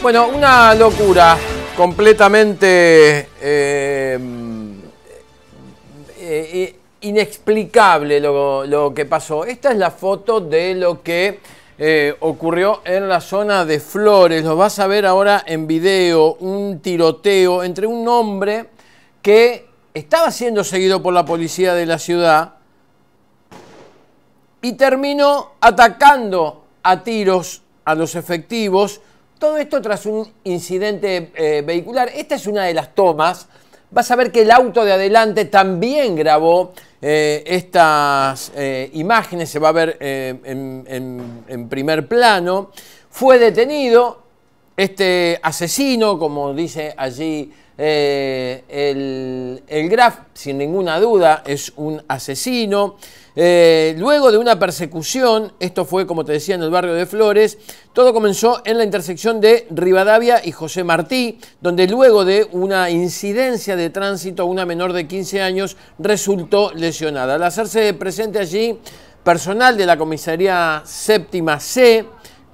Bueno, una locura completamente eh, eh, inexplicable lo, que pasó. Esta es la foto de lo que eh, ocurrió en la zona de Flores. Lo vas a ver ahora en video, un tiroteo entre un hombre que estaba siendo seguido por la policía de la ciudad y terminó atacando a tiros a los efectivos todo esto tras un incidente eh, vehicular. Esta es una de las tomas. Vas a ver que el auto de adelante también grabó eh, estas eh, imágenes, se va a ver en primer plano. Fue detenido este asesino, como dice allí eh, el, Graf, sin ninguna duda, es un asesino. Eh, luego de una persecución, esto fue como te decía en el barrio de Flores, todo comenzó en la intersección de Rivadavia y José Martí, donde luego de una incidencia de tránsito, una menor de 15 años resultó lesionada. Al hacerse presente allí, personal de la comisaría séptima C,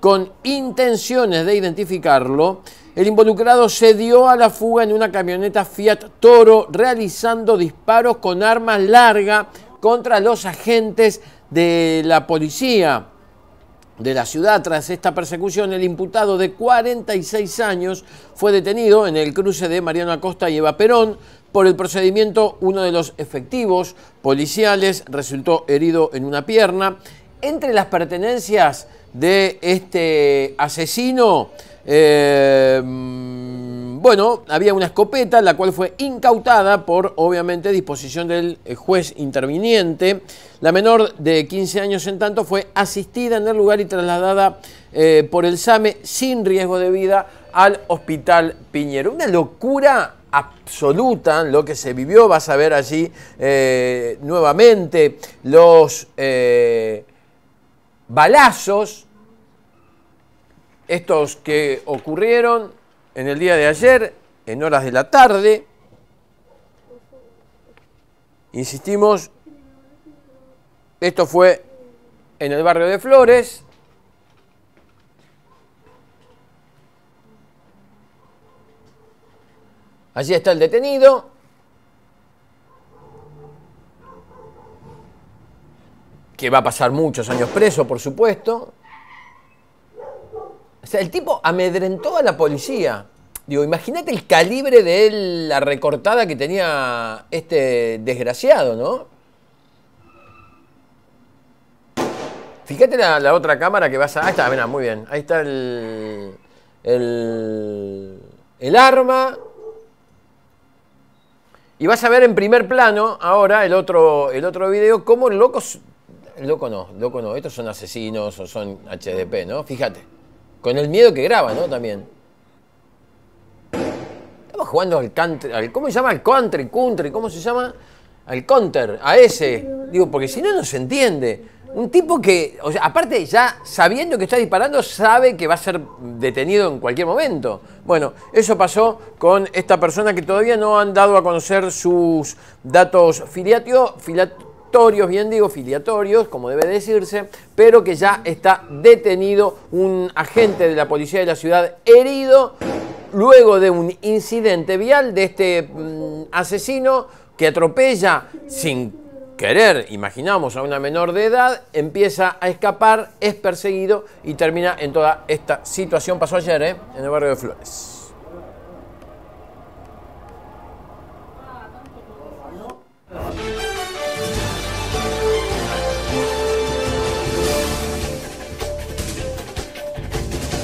con intenciones de identificarlo, el involucrado se dio a la fuga en una camioneta Fiat Toro realizando disparos con armas largas contra los agentes de la policía de la ciudad. Tras esta persecución, el imputado de 46 años fue detenido en el cruce de Mariano Acosta y Eva Perón. Por el procedimiento, uno de los efectivos policiales resultó herido en una pierna entre las pertenencias de este asesino, eh, mm, bueno, había una escopeta, la cual fue incautada por, obviamente, disposición del eh, juez interviniente. La menor de 15 años, en tanto, fue asistida en el lugar y trasladada eh, por el SAME sin riesgo de vida al Hospital Piñero. Una locura absoluta lo que se vivió, vas a ver allí nuevamente los balazos, estos que ocurrieron en el día de ayer, en horas de la tarde. Insistimos, esto fue en el barrio de Flores. Allí está el detenido. que va a pasar muchos años preso, por supuesto. O sea, el tipo amedrentó a la policía. Digo, imagínate el calibre de él, la recortada que tenía este desgraciado, ¿no? Fíjate la, otra cámara que vas a... Ahí está, mira, muy bien. Ahí está el... El, arma. Y vas a ver en primer plano ahora el otro, el otro video cómo el loco Loco no, loco no. Estos son asesinos o son HDP, ¿no? Fíjate. Con el miedo que graba, ¿no? También. Estamos jugando al country. ¿Cómo se llama? Al country, country. ¿Cómo se llama? Al counter, a ese. Digo, porque si no, no se entiende. Un tipo que, o sea, aparte ya sabiendo que está disparando, sabe que va a ser detenido en cualquier momento. Bueno, eso pasó con esta persona que todavía no han dado a conocer sus datos filiatio, filiatio bien digo, filiatorios, como debe decirse, pero que ya está detenido un agente de la policía de la ciudad herido luego de un incidente vial de este mm, asesino que atropella sin querer, imaginamos, a una menor de edad, empieza a escapar, es perseguido y termina en toda esta situación. Pasó ayer, ¿eh? en el barrio de Flores.